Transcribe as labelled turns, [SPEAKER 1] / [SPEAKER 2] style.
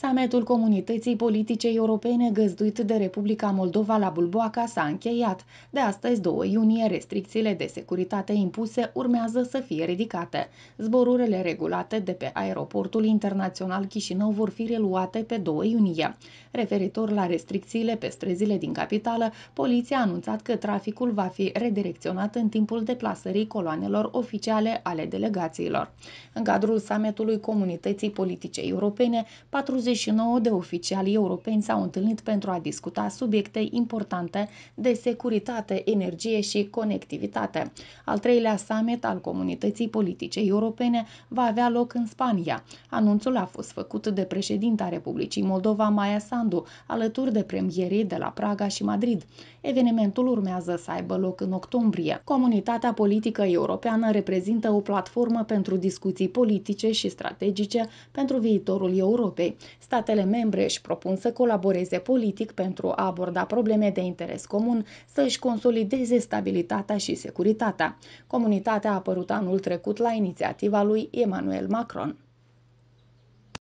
[SPEAKER 1] Summitul Comunității Politice Europene găzduit de Republica Moldova la Bulboaca s-a încheiat. De astăzi, 2 iunie, restricțiile de securitate impuse urmează să fie ridicate. Zborurile regulate de pe aeroportul internațional Chișinău vor fi reluate pe 2 iunie. Referitor la restricțiile pe străzile din capitală, poliția a anunțat că traficul va fi redirecționat în timpul deplasării coloanelor oficiale ale delegațiilor. În cadrul summitului Comunității Politice Europene, 40 29 de oficiali europeni s-au întâlnit pentru a discuta subiecte importante de securitate, energie și conectivitate. Al treilea summit al comunității politice europene va avea loc în Spania. Anunțul a fost făcut de președinta Republicii Moldova Maia Sandu, alături de premierii de la Praga și Madrid. Evenimentul urmează să aibă loc în octombrie. Comunitatea politică europeană reprezintă o platformă pentru discuții politice și strategice pentru viitorul Europei statele membre își propun să colaboreze politic pentru a aborda probleme de interes comun să își consolideze stabilitatea și securitatea comunitatea a apărut anul trecut la inițiativa lui emmanuel macron